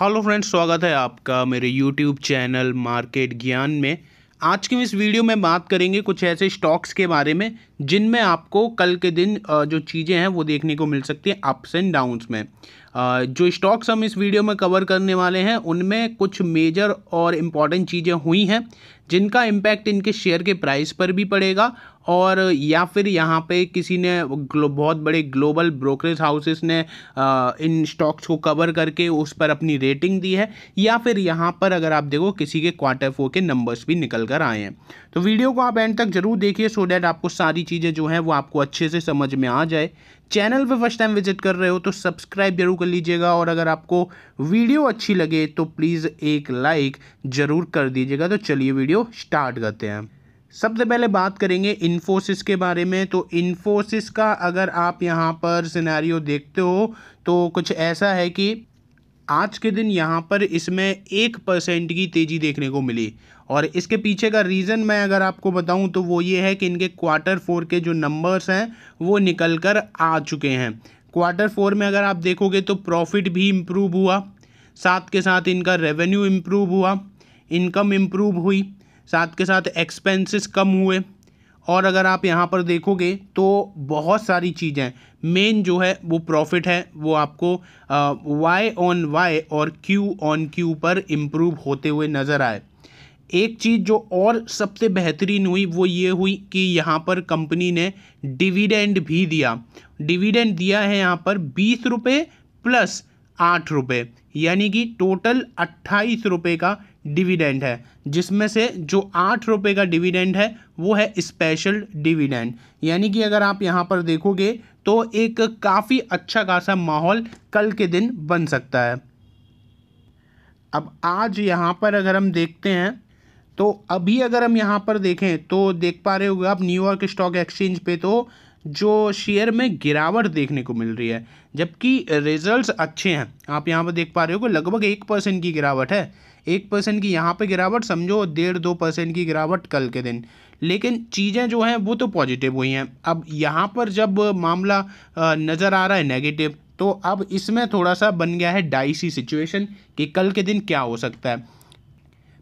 hello friends स्वागत है आपका मेरे यूट्यूब चैनल मार्केट ज्ञान में आज की इस वीडियो में बात करेंगे कुछ ऐसे स्टॉक्स के बारे में जिनमें आपको कल के दिन जो चीज़ें हैं वो देखने को मिल सकती हैं अप्स एंड डाउन्स में जो स्टॉक्स हम इस वीडियो में कवर करने वाले हैं उनमें कुछ मेजर और इम्पॉर्टेंट चीज़ें हुई हैं जिनका इम्पैक्ट इनके शेयर के प्राइस पर भी पड़ेगा और या फिर यहाँ पे किसी ने बहुत बड़े ग्लोबल ब्रोकरेज हाउसेस ने इन स्टॉक्स को कवर करके उस पर अपनी रेटिंग दी है या फिर यहाँ पर अगर आप देखो किसी के क्वार्टर फोर के नंबर्स भी निकल कर आए हैं तो वीडियो को आप एंड तक जरूर देखिए सो डैट आपको सारी चीज़ें जो हैं वो आपको अच्छे से समझ में आ जाए चैनल पे फर्स्ट टाइम विजिट कर रहे हो तो सब्सक्राइब जरूर कर लीजिएगा और अगर आपको वीडियो अच्छी लगे तो प्लीज़ एक लाइक ज़रूर कर दीजिएगा तो चलिए वीडियो स्टार्ट करते हैं सबसे पहले बात करेंगे इन्फोसिस के बारे में तो इन्फोसिस का अगर आप यहाँ पर सिनेरियो देखते हो तो कुछ ऐसा है कि आज के दिन यहाँ पर इसमें एक परसेंट की तेज़ी देखने को मिली और इसके पीछे का रीज़न मैं अगर आपको बताऊं तो वो ये है कि इनके क्वार्टर फोर के जो नंबर्स हैं वो निकल कर आ चुके हैं क्वार्टर फोर में अगर आप देखोगे तो प्रॉफिट भी इम्प्रूव हुआ साथ के साथ इनका रेवेन्यू इम्प्रूव हुआ इनकम इम्प्रूव हुई साथ के साथ एक्सपेंसेस कम हुए और अगर आप यहाँ पर देखोगे तो बहुत सारी चीज़ें मेन जो है वो प्रॉफिट है वो आपको वाई ऑन वाई और क्यू ऑन क्यू पर इम्प्रूव होते हुए नज़र आए एक चीज़ जो और सबसे बेहतरीन हुई वो ये हुई कि यहाँ पर कंपनी ने डिविडेंड भी दिया डिविडेंड दिया है यहाँ पर बीस रुपये प्लस आठ रुपये यानी कि टोटल अट्ठाईस रुपये का डिविडेंड है जिसमें से जो आठ रुपये का डिविडेंड है वो है स्पेशल डिविडेंड यानी कि अगर आप यहाँ पर देखोगे तो एक काफ़ी अच्छा खासा माहौल कल के दिन बन सकता है अब आज यहाँ पर अगर हम देखते हैं तो अभी अगर हम यहाँ पर देखें तो देख पा रहे हो आप न्यूयॉर्क स्टॉक एक्सचेंज पे तो जो शेयर में गिरावट देखने को मिल रही है जबकि रिजल्ट्स अच्छे हैं आप यहाँ पर देख पा रहे हो लगभग एक परसेंट की गिरावट है एक परसेंट की यहाँ पे गिरावट समझो डेढ़ दो परसेंट की गिरावट कल के दिन लेकिन चीज़ें जो हैं वो तो पॉजिटिव हुई हैं अब यहाँ पर जब मामला नज़र आ रहा है नेगेटिव तो अब इसमें थोड़ा सा बन गया है डाइसी सिचुएशन कि कल के दिन क्या हो सकता है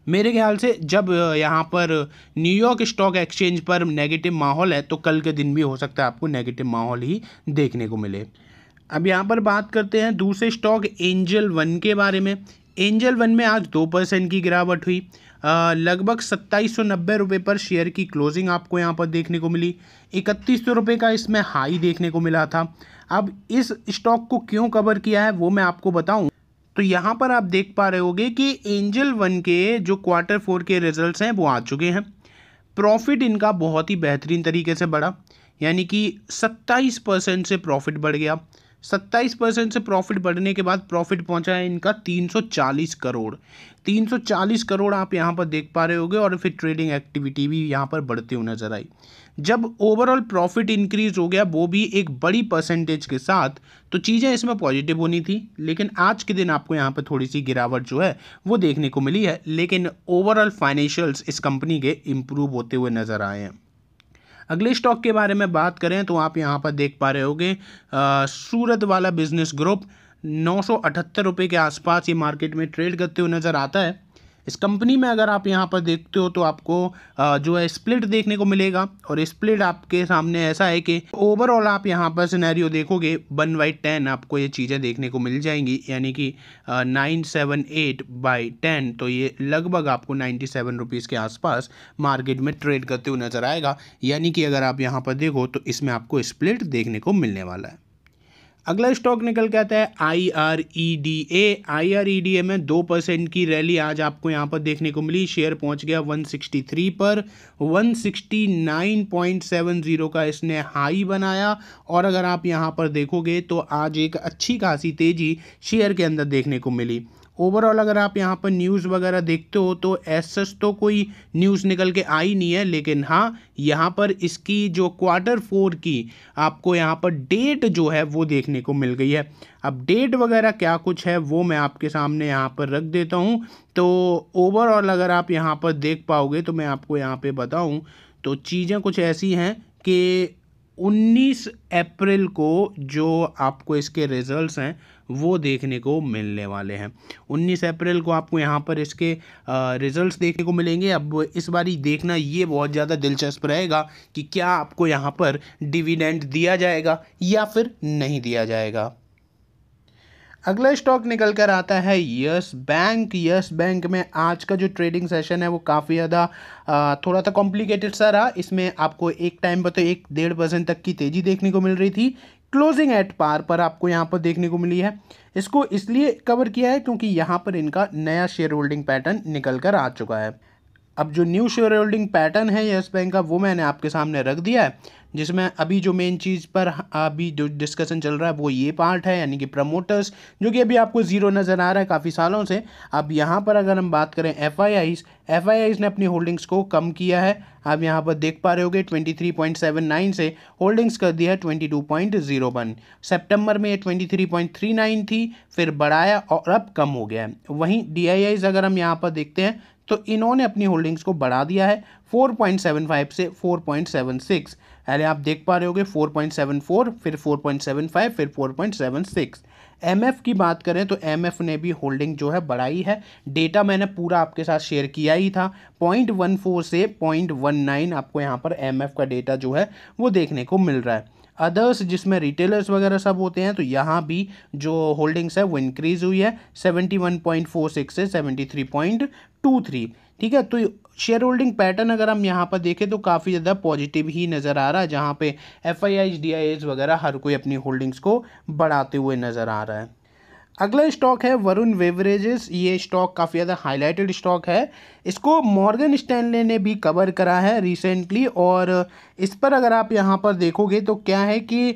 मेरे ख्याल से जब यहाँ पर न्यूयॉर्क स्टॉक एक्सचेंज पर नेगेटिव माहौल है तो कल के दिन भी हो सकता है आपको नेगेटिव माहौल ही देखने को मिले अब यहाँ पर बात करते हैं दूसरे स्टॉक एंजल वन के बारे में एंजल वन में आज दो परसेंट की गिरावट हुई लगभग सत्ताईस सौ नब्बे रुपये पर शेयर की क्लोजिंग आपको यहाँ पर देखने को मिली इकतीस सौ रुपये का इसमें हाई देखने को मिला था अब इस स्टॉक को क्यों कवर किया है वो मैं आपको बताऊँ तो यहाँ पर आप देख पा रहे होगे कि एंजल वन के जो क्वार्टर फोर के रिजल्ट्स हैं वो आ चुके हैं प्रॉफिट इनका बहुत ही बेहतरीन तरीके से बढ़ा यानी कि सत्ताईस परसेंट से प्रॉफिट बढ़ गया सत्ताईस परसेंट से प्रॉफिट बढ़ने के बाद प्रॉफिट पहुंचा है इनका तीन सौ चालीस करोड़ तीन सौ चालीस करोड़ आप यहां पर देख पा रहे होंगे और फिर ट्रेडिंग एक्टिविटी भी यहां पर बढ़ती हुई नजर आई जब ओवरऑल प्रॉफिट इंक्रीज हो गया वो भी एक बड़ी परसेंटेज के साथ तो चीज़ें इसमें पॉजिटिव होनी थी लेकिन आज के दिन आपको यहाँ पर थोड़ी सी गिरावट जो है वो देखने को मिली है लेकिन ओवरऑल फाइनेंशियल्स इस कंपनी के इम्प्रूव होते हुए नज़र आए हैं अगले स्टॉक के बारे में बात करें तो आप यहाँ पर देख पा रहे होगे सूरत वाला बिजनेस ग्रुप नौ सौ के आसपास ये मार्केट में ट्रेड करते हुए नज़र आता है इस कंपनी में अगर आप यहाँ पर देखते हो तो आपको जो है स्प्लिट देखने को मिलेगा और स्प्लिट आपके सामने ऐसा है कि ओवरऑल आप यहाँ पर सिनेरियो देखोगे वन बाई टेन आपको ये चीज़ें देखने को मिल जाएंगी यानी कि nine seven eight by ten तो ये लगभग आपको नाइन्टी सेवन रुपीज़ के आसपास मार्केट में ट्रेड करते हुए नज़र आएगा यानी कि अगर आप यहाँ पर देखो तो इसमें आपको स्प्लिट देखने को मिलने वाला है अगला स्टॉक निकल के आता है I R E D A I R E D A में दो परसेंट की रैली आज आपको यहाँ पर देखने को मिली शेयर पहुँच गया 163 पर 169.70 का इसने हाई बनाया और अगर आप यहाँ पर देखोगे तो आज एक अच्छी खासी तेज़ी शेयर के अंदर देखने को मिली ओवरऑल अगर आप यहाँ पर न्यूज़ वगैरह देखते हो तो ऐसा तो कोई न्यूज़ निकल के आई नहीं है लेकिन हाँ यहाँ पर इसकी जो क्वार्टर फोर की आपको यहाँ पर डेट जो है वो देखने को मिल गई है अब डेट वगैरह क्या कुछ है वो मैं आपके सामने यहाँ पर रख देता हूँ तो ओवरऑल अगर आप यहाँ पर देख पाओगे तो मैं आपको यहाँ पर बताऊँ तो चीज़ें कुछ ऐसी हैं कि 19 अप्रैल को जो आपको इसके रिजल्ट्स हैं वो देखने को मिलने वाले हैं उन्नीस अप्रैल को आपको यहाँ पर इसके रिजल्ट्स देखने को मिलेंगे अब इस बार देखना ये बहुत ज़्यादा दिलचस्प रहेगा कि क्या आपको यहाँ पर डिविडेंड दिया जाएगा या फिर नहीं दिया जाएगा अगला स्टॉक निकल कर आता है यस बैंक यस बैंक में आज का जो ट्रेडिंग सेशन है वो काफ़ी ज़्यादा थोड़ा सा कॉम्प्लिकेटेड सा रहा इसमें आपको एक टाइम पर तो एक डेढ़ परसेंट तक की तेज़ी देखने को मिल रही थी क्लोजिंग एट पार पर आपको यहाँ पर देखने को मिली है इसको इसलिए कवर किया है क्योंकि यहाँ पर इनका नया शेयर होल्डिंग पैटर्न निकल कर आ चुका है अब जो न्यू शेयर होल्डिंग पैटर्न है येस बैंक का वो मैंने आपके सामने रख दिया है जिसमें अभी जो मेन चीज़ पर अभी जो डिस्कशन चल रहा है वो ये पार्ट है यानी कि प्रमोटर्स जो कि अभी आपको ज़ीरो नज़र आ रहा है काफ़ी सालों से अब यहाँ पर अगर हम बात करें एफ आई ने अपनी होल्डिंग्स को कम किया है आप यहाँ पर देख पा रहे होगे 23.79 से होल्डिंग्स कर दिया है ट्वेंटी सितंबर में ये 23.39 थी फिर बढ़ाया और अब कम हो गया है वहीं डी अगर हम यहाँ पर देखते हैं तो इन्होंने अपनी होल्डिंग्स को बढ़ा दिया है 4.75 से 4.76 पहले आप देख पा रहे होगे 4.74 फिर 4.75 फिर 4.76 एमएफ की बात करें तो एमएफ ने भी होल्डिंग जो है बढ़ाई है डेटा मैंने पूरा आपके साथ शेयर किया ही था 0.14 से 0.19 आपको यहाँ पर एमएफ का डेटा जो है वो देखने को मिल रहा है अदर्स जिसमें रिटेलर्स वगैरह सब होते हैं तो यहाँ भी जो होल्डिंग्स है वो इंक्रीज़ हुई है 71.46 से पॉइंट टू थ्री ठीक है तो शेयर होल्डिंग पैटर्न अगर हम यहाँ पर देखें तो काफ़ी ज़्यादा पॉजिटिव ही नज़र आ रहा है जहाँ पे F I I D I S वगैरह हर कोई अपनी होल्डिंग्स को बढ़ाते हुए नज़र आ रहा है अगला स्टॉक है वरुण वेवरेजेस ये स्टॉक काफ़ी ज़्यादा हाईलाइटेड स्टॉक है इसको मॉर्गन स्टैनले ने भी कवर करा है रिसेंटली और इस पर अगर आप यहाँ पर देखोगे तो क्या है कि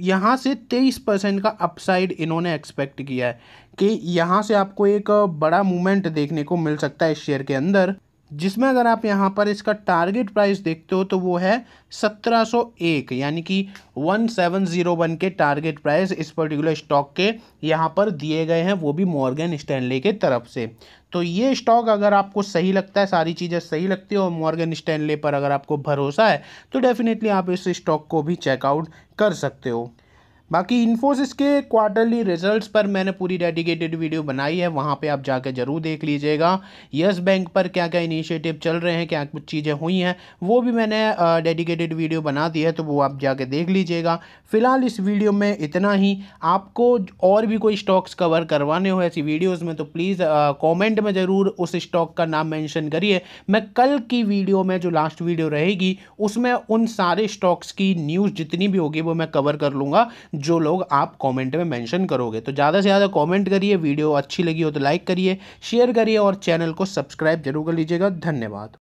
यहाँ से तेईस परसेंट का अपसाइड इन्होंने एक्सपेक्ट किया है कि यहाँ से आपको एक बड़ा मूवमेंट देखने को मिल सकता है इस शेयर के अंदर जिसमें अगर आप यहाँ पर इसका टारगेट प्राइस देखते हो तो वो है 1701 यानी कि 1701 के टारगेट प्राइस इस पर्टिकुलर स्टॉक के यहाँ पर दिए गए हैं वो भी मॉर्गन स्टैनले के तरफ से तो ये स्टॉक अगर आपको सही लगता है सारी चीज़ें सही लगती है और मॉर्गन स्टैंडले पर अगर आपको भरोसा है तो डेफिनेटली आप इस स्टॉक को भी चेकआउट कर सकते हो बाकी इन्फोसिस के क्वार्टरली रिजल्ट्स पर मैंने पूरी डेडिकेटेड वीडियो बनाई है वहाँ पे आप जाकर ज़रूर देख लीजिएगा यस बैंक पर क्या क्या इनिशिएटिव चल रहे हैं क्या कुछ चीज़ें हुई हैं वो भी मैंने डेडिकेटेड वीडियो बना दी है तो वो आप जाके देख लीजिएगा फिलहाल इस वीडियो में इतना ही आपको और भी कोई स्टॉक्स कवर करवाने हो ऐसी वीडियोज़ में तो प्लीज़ कॉमेंट में ज़रूर उस स्टॉक का नाम मैंशन करिए मैं कल की वीडियो में जो लास्ट वीडियो रहेगी उसमें उन सारे स्टॉक्स की न्यूज़ जितनी भी होगी वो मैं कवर कर लूँगा जो लोग आप कमेंट में मेंशन करोगे तो ज़्यादा से ज़्यादा कमेंट करिए वीडियो अच्छी लगी हो तो लाइक करिए शेयर करिए और चैनल को सब्सक्राइब जरूर कर लीजिएगा धन्यवाद